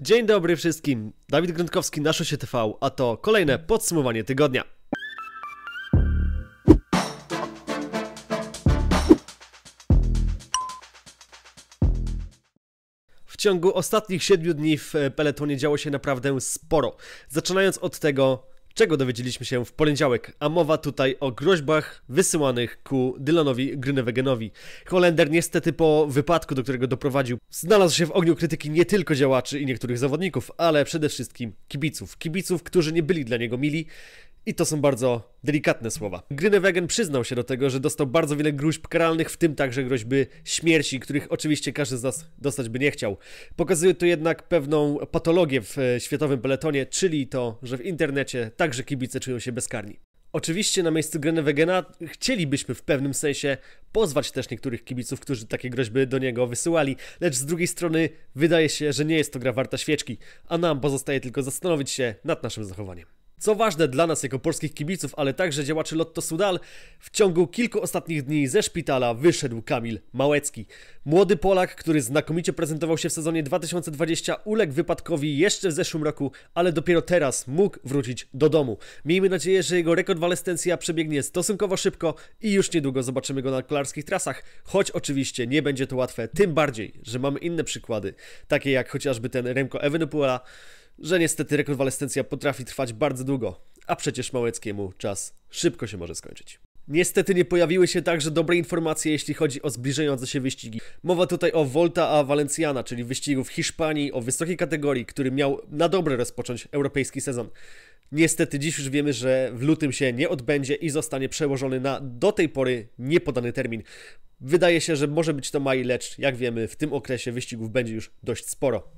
Dzień dobry wszystkim, Dawid Gruntkowski, Naszo się TV, a to kolejne podsumowanie tygodnia. W ciągu ostatnich 7 dni w peletonie działo się naprawdę sporo. Zaczynając od tego, czego dowiedzieliśmy się w poniedziałek, a mowa tutaj o groźbach wysyłanych ku Dylanowi Grunewegenowi. Holender niestety po wypadku, do którego doprowadził, znalazł się w ogniu krytyki nie tylko działaczy i niektórych zawodników, ale przede wszystkim kibiców. Kibiców, którzy nie byli dla niego mili, i to są bardzo delikatne słowa. Grynewegen przyznał się do tego, że dostał bardzo wiele gruźb karalnych, w tym także groźby śmierci, których oczywiście każdy z nas dostać by nie chciał. Pokazuje to jednak pewną patologię w e, światowym peletonie, czyli to, że w internecie także kibice czują się bezkarni. Oczywiście na miejscu Grenewegena chcielibyśmy w pewnym sensie pozwać też niektórych kibiców, którzy takie groźby do niego wysyłali, lecz z drugiej strony wydaje się, że nie jest to gra warta świeczki, a nam pozostaje tylko zastanowić się nad naszym zachowaniem. Co ważne dla nas jako polskich kibiców, ale także działaczy Lotto Sudal, w ciągu kilku ostatnich dni ze szpitala wyszedł Kamil Małecki. Młody Polak, który znakomicie prezentował się w sezonie 2020, uległ wypadkowi jeszcze w zeszłym roku, ale dopiero teraz mógł wrócić do domu. Miejmy nadzieję, że jego rekonwalescencja przebiegnie stosunkowo szybko i już niedługo zobaczymy go na kolarskich trasach, choć oczywiście nie będzie to łatwe, tym bardziej, że mamy inne przykłady, takie jak chociażby ten Remco Evenepoela, że niestety rekonwalescencja potrafi trwać bardzo długo, a przecież Małeckiemu czas szybko się może skończyć. Niestety nie pojawiły się także dobre informacje, jeśli chodzi o zbliżające się wyścigi. Mowa tutaj o Volta a Valenciana, czyli wyścigu w Hiszpanii o wysokiej kategorii, który miał na dobre rozpocząć europejski sezon. Niestety dziś już wiemy, że w lutym się nie odbędzie i zostanie przełożony na do tej pory niepodany termin. Wydaje się, że może być to maj, lecz jak wiemy, w tym okresie wyścigów będzie już dość sporo.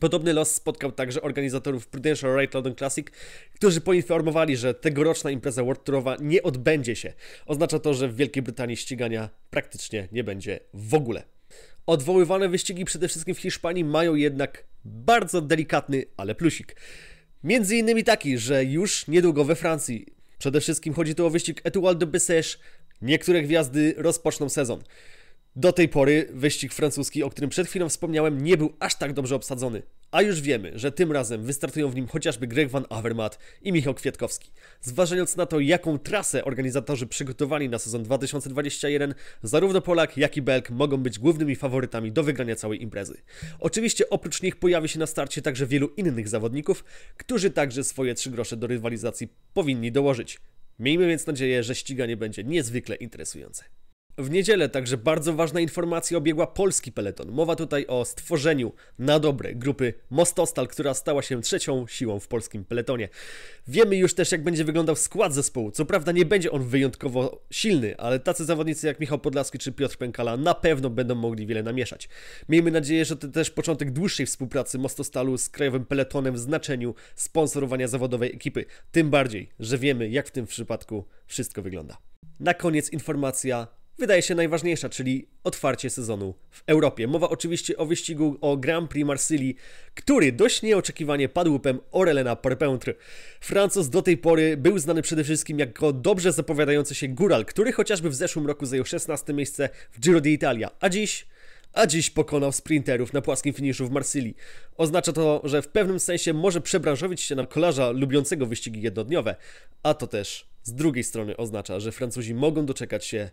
Podobny los spotkał także organizatorów Prudential Raid London Classic, którzy poinformowali, że tegoroczna impreza World Tourowa nie odbędzie się. Oznacza to, że w Wielkiej Brytanii ścigania praktycznie nie będzie w ogóle. Odwoływane wyścigi przede wszystkim w Hiszpanii mają jednak bardzo delikatny, ale plusik. Między innymi taki, że już niedługo we Francji, przede wszystkim chodzi tu o wyścig Etoile de Bessèche, niektóre gwiazdy rozpoczną sezon. Do tej pory wyścig francuski, o którym przed chwilą wspomniałem, nie był aż tak dobrze obsadzony. A już wiemy, że tym razem wystartują w nim chociażby Greg Van Avermaet i Michał Kwiatkowski. Zważając na to, jaką trasę organizatorzy przygotowali na sezon 2021, zarówno Polak, jak i Belk mogą być głównymi faworytami do wygrania całej imprezy. Oczywiście oprócz nich pojawi się na starcie także wielu innych zawodników, którzy także swoje trzy grosze do rywalizacji powinni dołożyć. Miejmy więc nadzieję, że ściganie będzie niezwykle interesujące. W niedzielę także bardzo ważna informacja obiegła polski peleton. Mowa tutaj o stworzeniu na dobre grupy Mostostal, która stała się trzecią siłą w polskim peletonie. Wiemy już też, jak będzie wyglądał skład zespołu. Co prawda nie będzie on wyjątkowo silny, ale tacy zawodnicy jak Michał Podlaski czy Piotr Pękala na pewno będą mogli wiele namieszać. Miejmy nadzieję, że to też początek dłuższej współpracy Mostostalu z krajowym peletonem w znaczeniu sponsorowania zawodowej ekipy. Tym bardziej, że wiemy, jak w tym przypadku wszystko wygląda. Na koniec informacja wydaje się najważniejsza, czyli otwarcie sezonu w Europie. Mowa oczywiście o wyścigu o Grand Prix Marsylii, który dość nieoczekiwanie padł łupem Orelena Parpentre. Francuz do tej pory był znany przede wszystkim jako dobrze zapowiadający się góral, który chociażby w zeszłym roku zajął 16 miejsce w Giro d'Italia, a dziś a dziś pokonał sprinterów na płaskim finiszu w Marsylii. Oznacza to, że w pewnym sensie może przebranżowić się na kolarza lubiącego wyścigi jednodniowe, a to też z drugiej strony oznacza, że Francuzi mogą doczekać się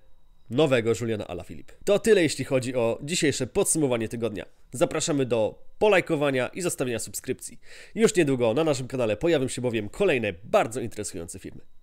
nowego Juliana Alafilip. To tyle jeśli chodzi o dzisiejsze podsumowanie tygodnia. Zapraszamy do polajkowania i zostawienia subskrypcji. Już niedługo na naszym kanale pojawią się bowiem kolejne bardzo interesujące filmy.